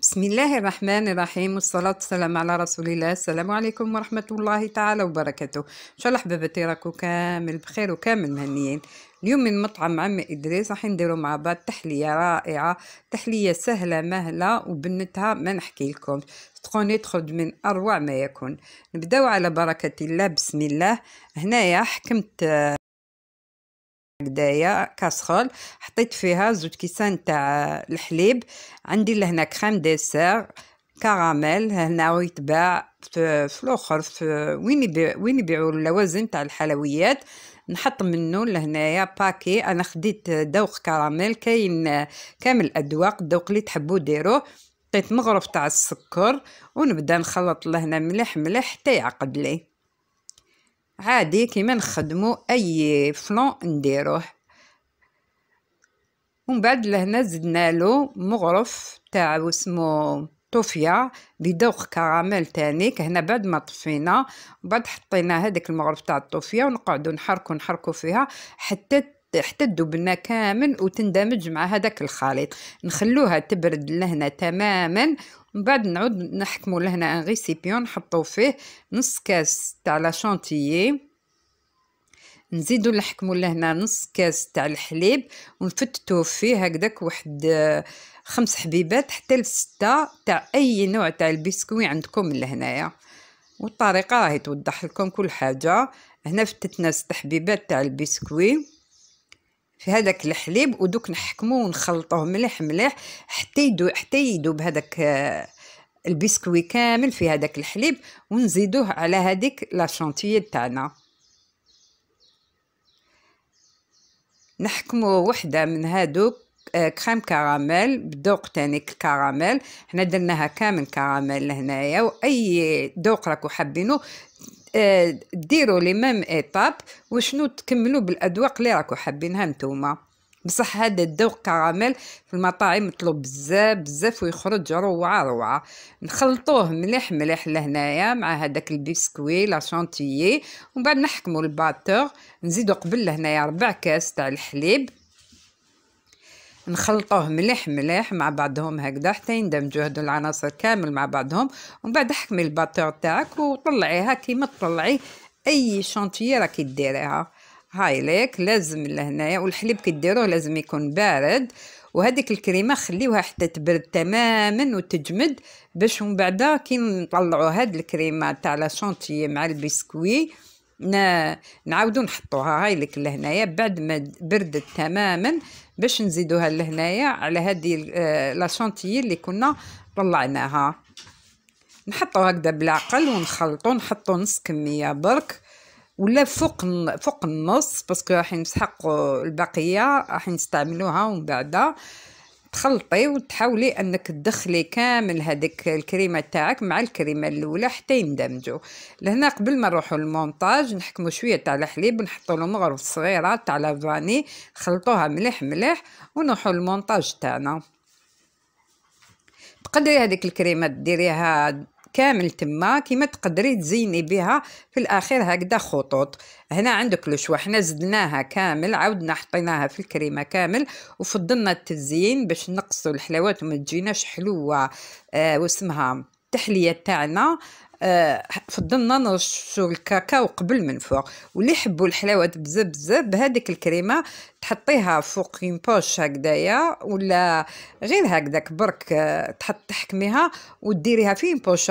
بسم الله الرحمن الرحيم والصلاة والسلام على رسول الله السلام عليكم ورحمة الله تعالى وبركاته إن شاء الله حبيباتي راكو كامل بخير وكامل مهنيين اليوم من مطعم عم إدريس راح نديرو مع بعض تحلية رائعة تحلية سهلة مهلة وبنتها ما نحكي لكم تكون تخرج من أروع ما يكون نبداو على بركة الله بسم الله هنايا حكمت هكدايا كاسرول حطيت فيها زوج كيسان تاع الحليب عندي لهنا كريم ديسير كراميل هنا ويتباع في, في الاخر في وين يبيع وين يبيعوا اللوازم تاع الحلويات نحط منه لهنايا باكي انا خديت ذوق كراميل كاين كامل الاذواق الدوق اللي تحبوا ديروه حطيت مغرف تاع السكر ونبدا نخلط لهنا مليح مليح حتى يعقد لي عادي كيما نخدمو اي فلون نديروه ومن بعد لهنا زدنا له مغرف تاع اسمه طوفيا بدوق كراميل تاني هنا بعد ما طفينا بعد حطينا هذاك المغرف تاع الطوفيا ونقعدو نحركو نحركو فيها حتى تحتد بنا كامل وتندمج مع هذاك الخليط نخلوها تبرد لهنا تماما من بعد نعود نحكموا لهنا ان ريسيبيون نحطو فيه نص كاس تاع لا شانتيي نزيدو نحكمو لهنا نص كاس تاع الحليب ونفتتو فيه هكذاك واحد آه، خمس حبيبات حتى لستة تاع اي نوع تاع البسكوي عندكم لهنايا والطريقه راهي توضح لكم كل حاجه هنا فتتنا ست حبيبات تاع البسكوي في هذاك الحليب ودوك نحكموه ونخلطوه مليح مليح حتى يدو حتى يدوب هذاك آه، البسكوي كامل في هذاك الحليب ونزيدوه على هذيك لا تاعنا نحكمو وحده من هادوك آه، كريم كراميل بذوق تاني كراميل حنا درناها كامل كراميل لهنايا واي ذوق راكو حابينو ديروا لي ميم ايتاب وشنو تكملوا بالاذواق اللي راكو حابينها نتوما بصح هذا الذوق كراميل في المطاعم مطلوب بزاف بزاف ويخرج روعه روعه نخلطوه مليح مليح لهنايا مع هذاك البسكوي لا شانتيي ومن بعد نحكموا الباتور نزيدو قبل لهنايا ربع كاس تاع الحليب نخلطوه مليح مليح مع بعضهم هكذا حتى يندمجوا هذو العناصر كامل مع بعضهم ومن بعد حكمي الباتور تاعك وطلعيها كيما تطلعي اي شونتيه راكي ديريها هاي ليك لازم لهنايا والحليب ديروه لازم يكون بارد وهذيك الكريمه خليوها حتى تبرد تماما وتجمد باش من بعد كي نطلعوا هاد الكريمه تاع لا مع البسكوي نعاودو نحطوها هاي لك لهنايا بعد ما بردت تماما باش نزيدوها لهنايا على هذه آه، لاشونتيي اللي كنا طلعناها نحطو هكذا بالعقل ونخلطو نحطو نص كميه برك ولا فوق فوق النص باسكو راح نسحقو البقيه راح نستعملوها ومن بعدها تخلطي وتحاولي انك تدخلي كامل هذيك الكريمه تاعك مع الكريمه الاولى حتى يندمجوا لهنا قبل ما نروحوا للمونتاج نحكموا شويه تاع الحليب ونحطوا له مغرف صغيره تاع لافاني خلطوها مليح مليح ونروحوا للمونتاج تاعنا تقدري هذيك الكريمه ديريها كامل تما كيما تقدري تزيني بها في الاخير هكذا خطوط هنا عندك لوشوا حنا زدناها كامل عاودنا حطيناها في الكريمه كامل وفضلنا التزيين باش نقصوا الحلاوات وما تجيناش حلوه آه واسمها التحليه تاعنا آه، فضلنا نرشو الكاكاو قبل من فوق واللي يحبوا الحلاوات بزاف بزاف هذيك الكريمه تحطيها فوق اون بوش هكذايا ولا غير هكذاك برك آه، تحط تحكميها وديريها في بوش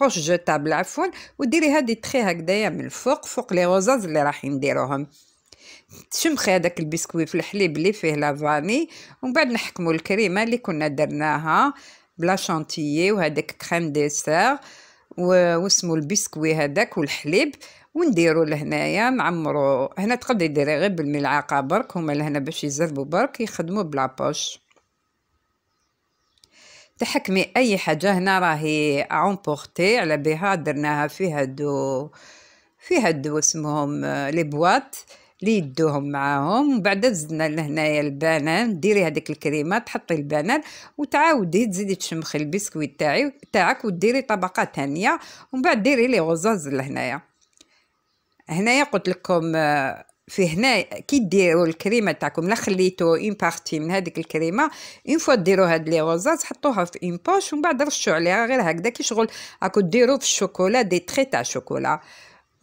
بوش جوتابل عفوا وديري هذه تخي هكذايا من الفوق فوق لي روزاز اللي رايحين نديروهم تشمخي هذاك البسكويت في الحليب اللي فيه لافاني ومن بعد نحكمو الكريمه اللي كنا درناها بلا شانتيي وهذاك كريم ديسير واسمو البسكوي هذاك والحليب ونديرو لهنايا نعمرو هنا تقدري ديري غير بالملعقه برك هما لهنا باش يزربو برك يخدمو بلا بوش تحكمي اي حاجه هنا راهي اونبورتي على بها درناها فيها دو فيها دو اسمهم آه، لي بواط اللي يدوهم معاهم وبعد زدنا لهنايا البنان ديري هذيك الكريمه تحطي البنان وتعاودي تزيدي تشمخي البسكويت تاعي تاعك وديري طبقه ثانيه ومن بعد ديري لي غوزاز لهنايا هنايا قلت لكم آه، في هنا كي ديروا الكريمه تاعكم لا خليتو اون بارتي من هذيك الكريمه اون فوا ديروا هاد لي غوزاز حطوها في اون بوش ومن بعد رشوا عليها غير هكذا كي شغل راكو ديروا في الشوكولا دي تري تاع شوكولا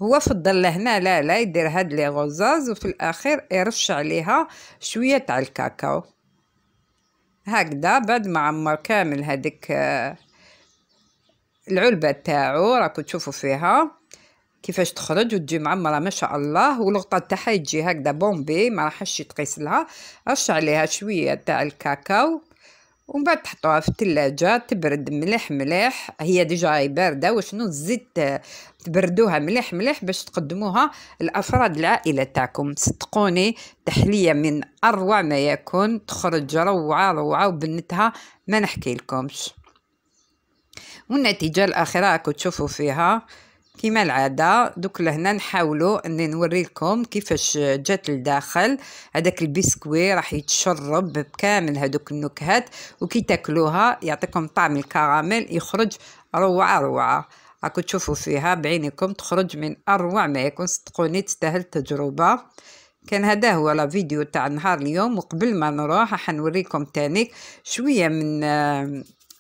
هو فضل لهنا لا لا يدير هاد لي غوزاز وفي الاخير يرش عليها شويه تاع الكاكاو هكذا بعد ما عمر كامل هذيك آه، العلبه تاعو راكو تشوفوا فيها كيفاش تخرج وتجي معمره ما شاء الله والغطه تاعها يجي هكذا بومبي ما راحش يتقيس لها رش عليها شويه تاع الكاكاو ومن بعد تحطوها في الثلاجة تبرد مليح مليح هي ديجا باردة وشنو الزيت تبردوها مليح مليح باش تقدموها لأفراد العائلة تاعكم صدقوني تحلية من أروع ما يكون تخرج روعة روعة وبنتها ما نحكي لكمش والنتيجة الأخيرة راكو تشوفوا فيها كما العاده دوك لهنا نحاولوا اني نوريلكم كيفاش جات لداخل هذاك البسكوي راح يتشرب بكامل هذوك النكهات وكي تاكلوها يعطيكم طعم الكراميل يخرج روعه روعه راكو تشوفوا فيها بعينكم تخرج من اروع ما يكون صدقوني تستاهل التجربه كان هذا هو لا فيديو تاع نهار اليوم وقبل ما نروح راح نوريكم تانيك شويه من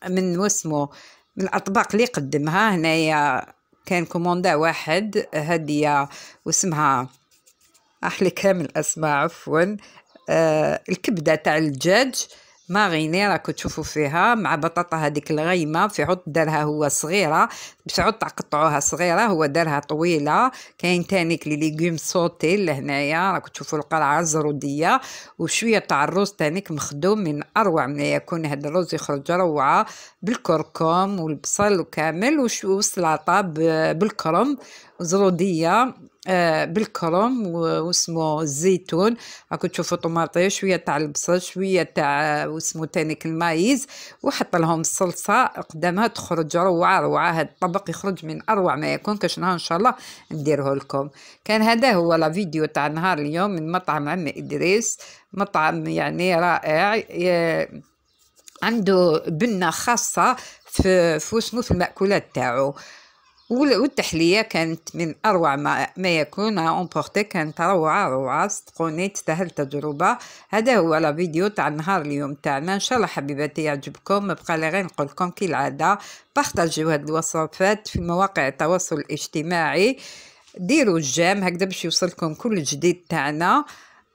من واسمو من الاطباق اللي قدمها هنايا كان كوموندا واحد هدية واسمها أحلي كامل أسماء عفوا آه الكبدة تاع الدجاج ماغيني راكو تشوفوا فيها مع بطاطا هذيك الغيمه في عط دارها هو صغيره باش عط قطعوها صغيره هو دارها طويله كاين تانيك لي ليغوم سوتي لهنايا راكو تشوفوا القرعه الزروديه وشويه تاع الرز تانيك مخدوم من اروع ما يكون هذا الرز يخرج روعه بالكركم والبصل وكامل والسلطه بالكرم زروديه آه، بالكرم واسمه الزيتون راكو تشوفوا طوماطيه شويه تاع البصل شويه تاع واسمه تانيك المايز وحط لهم الصلصه قدامها تخرج روعه روعه هذا الطبق يخرج من اروع ما يكون كاش نهار ان شاء الله نديره لكم كان هذا هو لا فيديو تاع نهار اليوم من مطعم عم ادريس مطعم يعني رائع عنده بنه خاصه في في المأكولات تاعو والتحلية كانت من أروع ما, ما يكون أمبورتي كانت روعة روعة صدقوني تستاهل تجربة هذا هو لا فيديو تاع نهار اليوم تاعنا إن شاء الله حبيباتي يعجبكم بقى لي غير نقول لكم كي العادة بارطاجيو هاد الوصفات في مواقع التواصل الاجتماعي ديروا الجام هكذا باش يوصلكم كل جديد تاعنا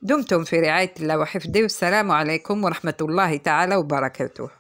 دمتم في رعاية الله وحفظه والسلام عليكم ورحمة الله تعالى وبركاته